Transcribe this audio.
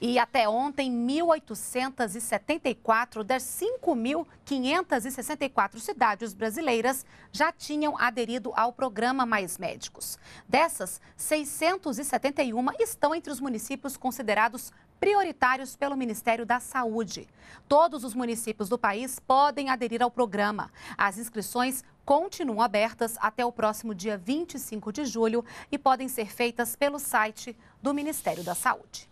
E até ontem, 1.874 das 5.564 cidades brasileiras já tinham aderido ao programa Mais Médicos. Dessas, 671 estão entre os municípios considerados prioritários pelo Ministério da Saúde. Todos os municípios do país podem aderir ao programa. As inscrições continuam abertas até o próximo dia 25 de julho e podem ser feitas pelo site do Ministério da Saúde.